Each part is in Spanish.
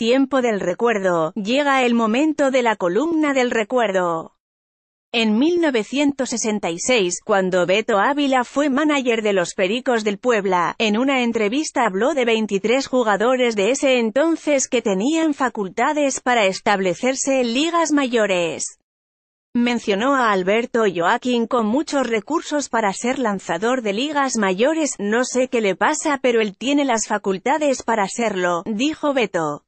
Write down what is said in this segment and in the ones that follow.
Tiempo del recuerdo, llega el momento de la columna del recuerdo. En 1966, cuando Beto Ávila fue manager de los Pericos del Puebla, en una entrevista habló de 23 jugadores de ese entonces que tenían facultades para establecerse en ligas mayores. Mencionó a Alberto Joaquín con muchos recursos para ser lanzador de ligas mayores, no sé qué le pasa pero él tiene las facultades para serlo, dijo Beto.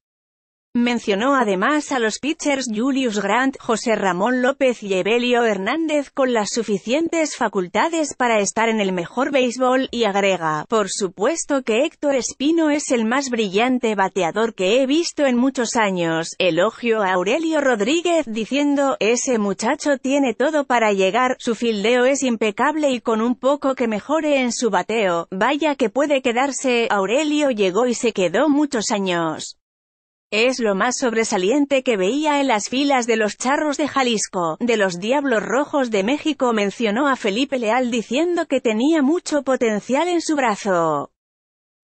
Mencionó además a los pitchers Julius Grant, José Ramón López y Evelio Hernández con las suficientes facultades para estar en el mejor béisbol, y agrega, por supuesto que Héctor Espino es el más brillante bateador que he visto en muchos años, elogio a Aurelio Rodríguez diciendo, ese muchacho tiene todo para llegar, su fildeo es impecable y con un poco que mejore en su bateo, vaya que puede quedarse, Aurelio llegó y se quedó muchos años. Es lo más sobresaliente que veía en las filas de los charros de Jalisco, de los Diablos Rojos de México mencionó a Felipe Leal diciendo que tenía mucho potencial en su brazo.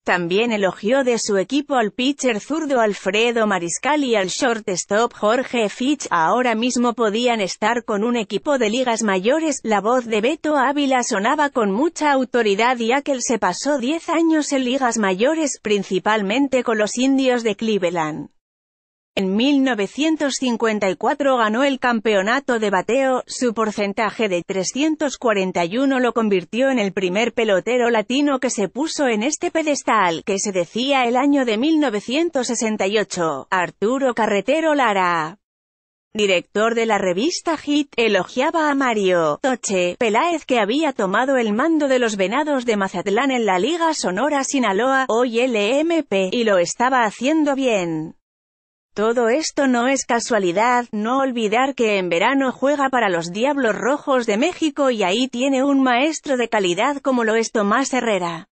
También elogió de su equipo al pitcher zurdo Alfredo Mariscal y al shortstop Jorge Fitch. Ahora mismo podían estar con un equipo de ligas mayores. La voz de Beto Ávila sonaba con mucha autoridad y aquel se pasó 10 años en ligas mayores, principalmente con los indios de Cleveland. En 1954 ganó el campeonato de bateo, su porcentaje de 341 lo convirtió en el primer pelotero latino que se puso en este pedestal, que se decía el año de 1968. Arturo Carretero Lara, director de la revista Hit, elogiaba a Mario Toche Peláez que había tomado el mando de los Venados de Mazatlán en la Liga Sonora Sinaloa, hoy LMP, y lo estaba haciendo bien. Todo esto no es casualidad, no olvidar que en verano juega para los Diablos Rojos de México y ahí tiene un maestro de calidad como lo es Tomás Herrera.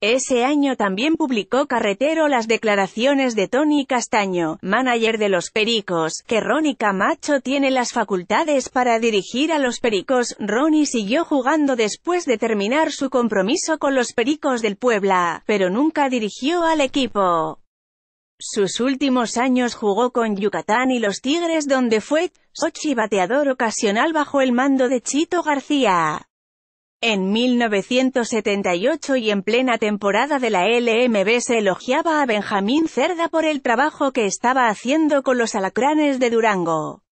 Ese año también publicó Carretero las declaraciones de Tony Castaño, manager de los Pericos, que Ronnie Camacho tiene las facultades para dirigir a los Pericos. Ronnie siguió jugando después de terminar su compromiso con los Pericos del Puebla, pero nunca dirigió al equipo. Sus últimos años jugó con Yucatán y los Tigres donde fue Sochi bateador ocasional bajo el mando de Chito García. En 1978 y en plena temporada de la LMB se elogiaba a Benjamín Cerda por el trabajo que estaba haciendo con los alacranes de Durango.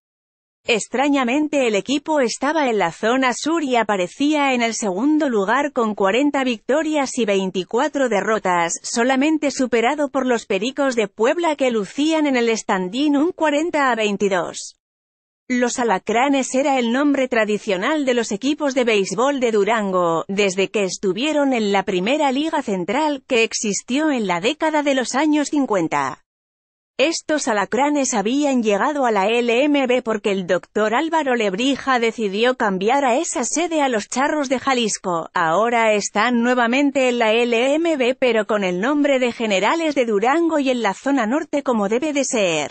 Extrañamente el equipo estaba en la zona sur y aparecía en el segundo lugar con 40 victorias y 24 derrotas, solamente superado por los Pericos de Puebla que lucían en el standín un 40 a 22. Los alacranes era el nombre tradicional de los equipos de béisbol de Durango, desde que estuvieron en la primera liga central que existió en la década de los años 50. Estos alacranes habían llegado a la LMB porque el doctor Álvaro Lebrija decidió cambiar a esa sede a los charros de Jalisco. Ahora están nuevamente en la LMB pero con el nombre de Generales de Durango y en la zona norte como debe de ser.